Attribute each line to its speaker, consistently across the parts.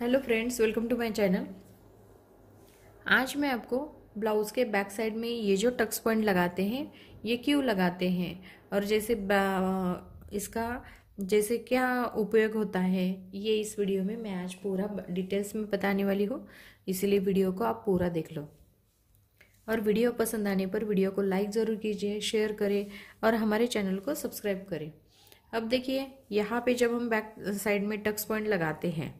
Speaker 1: hello friends welcome to my channel आज मैं आपको ब्लाउज़ के बैक साइड में ये जो टक्स पॉइंट लगाते हैं ये क्यों लगाते हैं और जैसे इसका जैसे क्या उपयोग होता है ये इस वीडियो में मैं आज पूरा डिटेल्स में बताने वाली हूँ इसीलिए वीडियो को आप पूरा देख लो और वीडियो पसंद आने पर वीडियो को लाइक ज़रूर कीजिए शेयर करें और हमारे चैनल को सब्सक्राइब करें अब देखिए यहाँ पे जब हम बैक साइड में टक्स पॉइंट लगाते हैं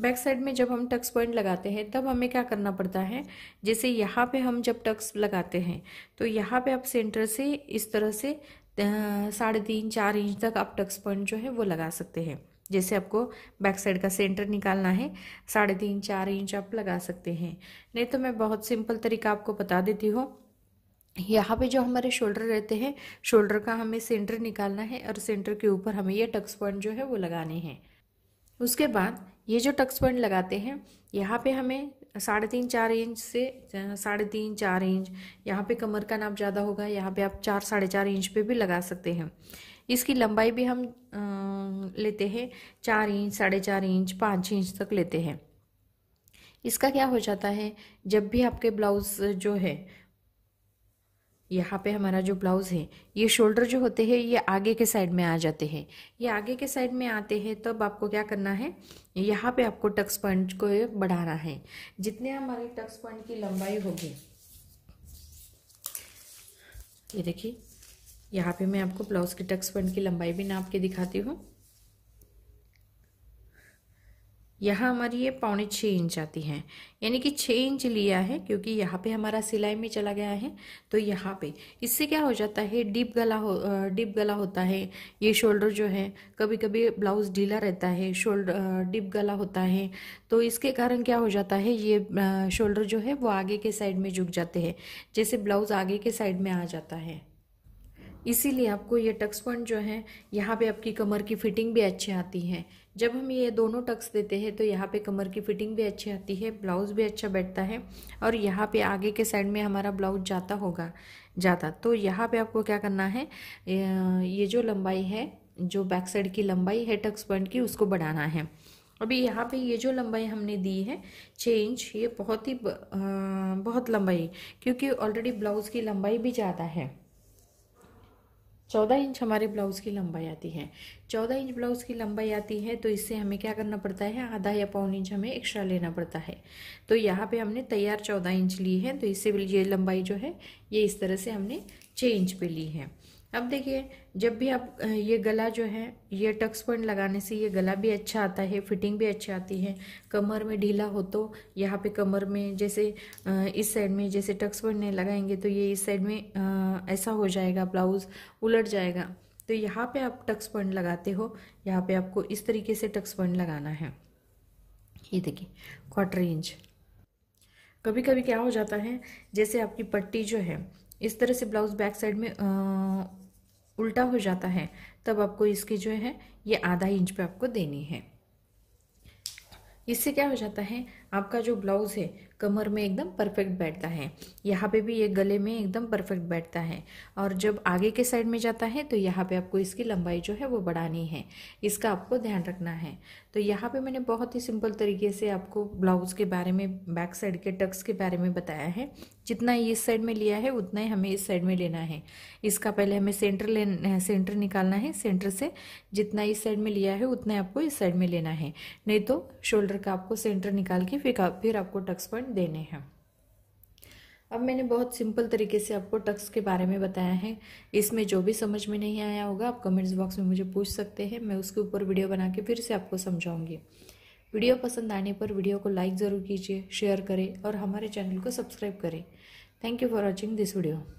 Speaker 1: बैक साइड में जब हम टक्स पॉइंट लगाते हैं तब हमें क्या करना पड़ता है जैसे यहाँ पे हम जब टक्स लगाते हैं तो यहाँ पे आप सेंटर से इस तरह से साढ़े तीन चार इंच तक आप टक्स पॉइंट जो है वो लगा सकते हैं जैसे आपको बैक साइड का सेंटर निकालना है साढ़े तीन चार इंच आप लगा सकते हैं नहीं तो मैं बहुत सिंपल तरीका आपको बता देती हूँ यहाँ पे जो हमारे शोल्डर रहते हैं शोल्डर का हमें सेंटर निकालना है और सेंटर के ऊपर हमें ये टक्स पॉइंट जो है वो लगाने हैं उसके बाद ये जो टक्स पॉइंट लगाते हैं यहाँ पे हमें साढ़े तीन चार इंच से साढ़े तीन चार इंच यहाँ पे कमर का नाप ज़्यादा होगा यहाँ पे आप चार साढ़े चार इंच पे भी लगा सकते हैं इसकी लंबाई भी हम आ, लेते हैं चार इंच साढ़े चार इंच पाँच इंच तक लेते हैं इसका क्या हो जाता है जब भी आपके ब्लाउज़ जो है यहाँ पे हमारा जो ब्लाउज़ है ये शोल्डर जो होते हैं ये आगे के साइड में आ जाते हैं ये आगे के साइड में आते हैं तब आपको क्या करना है यहाँ पे आपको टक्स पॉइंट को बढ़ाना है जितने हमारे टक्स पॉइंट की लंबाई होगी ये देखिए यहाँ पे मैं आपको ब्लाउज़ के टक्स पॉइंट की लंबाई भी नाप के दिखाती हूँ यहाँ हमारी ये पौने छः इंच आती हैं यानी कि छः इंच लिया है क्योंकि यहाँ पे हमारा सिलाई में चला गया है तो यहाँ पे इससे क्या हो जाता है डीप गला हो डीप गला होता है ये शोल्डर जो है कभी कभी ब्लाउज़ ढीला रहता है शोल्डर डीप गला होता है तो इसके कारण क्या हो जाता है ये शोल्डर जो है वो आगे के साइड में झुक जाते हैं जैसे ब्लाउज़ आगे के साइड में आ जाता है इसीलिए आपको ये टक्स पॉइंट जो है यहाँ पे आपकी कमर की फिटिंग भी अच्छी आती है जब हम ये दोनों टक्स देते हैं तो यहाँ पे कमर की फिटिंग भी अच्छी आती है ब्लाउज़ भी अच्छा बैठता है और यहाँ पे आगे के साइड में हमारा ब्लाउज जाता होगा ज़्यादा तो यहाँ पे आपको क्या करना है ये जो लंबाई है जो बैक साइड की लंबाई है टक्स पॉइंट की उसको बढ़ाना है अभी यहाँ पे ये जो लंबाई हमने दी है छः इंच ये बहुत ही बहुत लंबाई क्योंकि ऑलरेडी ब्लाउज़ की लंबाई भी ज़्यादा है चौदह इंच हमारे ब्लाउज़ की लंबाई आती है चौदह इंच ब्लाउज़ की लंबाई आती है तो इससे हमें क्या करना पड़ता है आधा या पौन इंच हमें एक्स्ट्रा लेना पड़ता है तो यहाँ पे हमने तैयार चौदह इंच ली है तो इससे ये लंबाई जो है ये इस तरह से हमने छः इंच पे ली है अब देखिए जब भी आप ये गला जो है ये टक्स पॉइंट लगाने से ये गला भी अच्छा आता है फिटिंग भी अच्छी आती है कमर में ढीला हो तो यहाँ पे कमर में जैसे इस साइड में जैसे टक्स पॉइंट नहीं लगाएंगे तो ये इस साइड में ऐसा हो जाएगा ब्लाउज़ उलट जाएगा तो यहाँ पे आप टक्स पॉइंट लगाते हो यहाँ पे आपको इस तरीके से टक्स पॉइंट लगाना है ये देखिए क्वार्टर इंच कभी कभी क्या हो जाता है जैसे आपकी पट्टी जो है इस तरह से ब्लाउज़ बैक साइड में आ, उल्टा हो जाता है तब आपको इसकी जो है ये आधा इंच पे आपको देनी है इससे क्या हो जाता है आपका जो ब्लाउज़ है कमर में एकदम परफेक्ट बैठता है यहाँ पे भी ये गले में एकदम परफेक्ट बैठता है और जब आगे के साइड में जाता है तो यहाँ पे आपको इसकी लंबाई जो है वो बढ़ानी है इसका आपको ध्यान रखना है तो यहाँ पे मैंने बहुत ही सिंपल तरीके से आपको ब्लाउज़ के बारे में बैक साइड के टक्स के बारे में बताया है जितना इस साइड में लिया है उतना ही हमें इस साइड में लेना है इसका पहले हमें सेंटर ले सेंटर निकालना है सेंटर से जितना इस साइड में लिया है उतना आपको इस साइड में लेना है नहीं तो शोल्डर का आपको सेंटर निकाल के फिर आप फिर आपको टक्स पॉइंट देने हैं अब मैंने बहुत सिंपल तरीके से आपको टक्स के बारे में बताया है इसमें जो भी समझ में नहीं आया होगा आप कमेंट्स बॉक्स में मुझे पूछ सकते हैं मैं उसके ऊपर वीडियो बना के फिर से आपको समझाऊंगी वीडियो पसंद आने पर वीडियो को लाइक ज़रूर कीजिए शेयर करें और हमारे चैनल को सब्सक्राइब करें thank you for watching this video